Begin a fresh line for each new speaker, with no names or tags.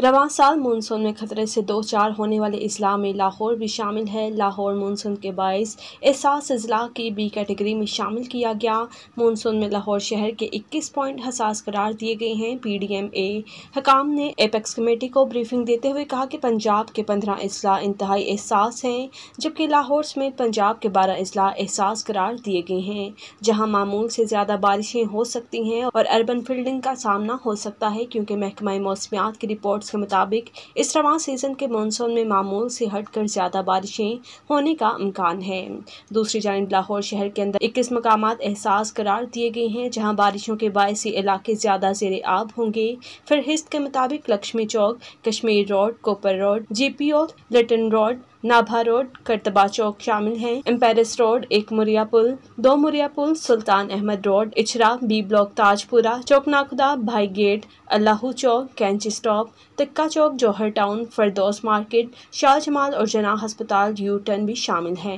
रवा साल मानसून में खतरे से दो चार होने वाले अजला में लाहौर भी शामिल है लाहौर मानसून के बायस एहसास अजला की बी कैटेगरी में शामिल किया गया मानसून में लाहौर शहर के इक्कीस पॉइंट हसास करार दिए गए हैं पी डी एम ए हकाम ने एपेक्स कमेटी को ब्रीफिंग देते हुए कहा कि पंजाब के पंद्रह अजला इंतहाई एहसास हैं जबकि लाहौर समेत पंजाब के बारह अजला एहसास करार दिए गए हैं जहाँ मामूल से ज़्यादा बारिशें हो सकती हैं और अर्बन फील्डिंग का सामना हो सकता है क्योंकि महकमा मौसमियात की रिपोर्ट के मुताबिक इस रवान सीजन के मानसून में मामूल से हटकर ज़्यादा बारिशें होने का इम्कान है दूसरी जानब लाहौर शहर के अंदर इक्कीस मकाम एहसास करार दिए गए हैं जहाँ बारिशों के बायस इलाके ज़्यादा जेर आब होंगे फिर हिस्त के मुताबिक Lakshmi Chowk Kashmir road Cooper road G P O Lytton road Nabha road Qurtaba Chowk शामिल हैं एम्पेरिस रोड एक मुरिया पुल दो Muria Pul Sultan Ahmad road Ichhra B block Tajpura Chowk नाखुदा भाई gate Allah Hoo Chowk Kainchi stop Tikka Chowk Johar town Firdous market Shah Jamal और जना हस्पताल यू टर्न भी शामिल हैं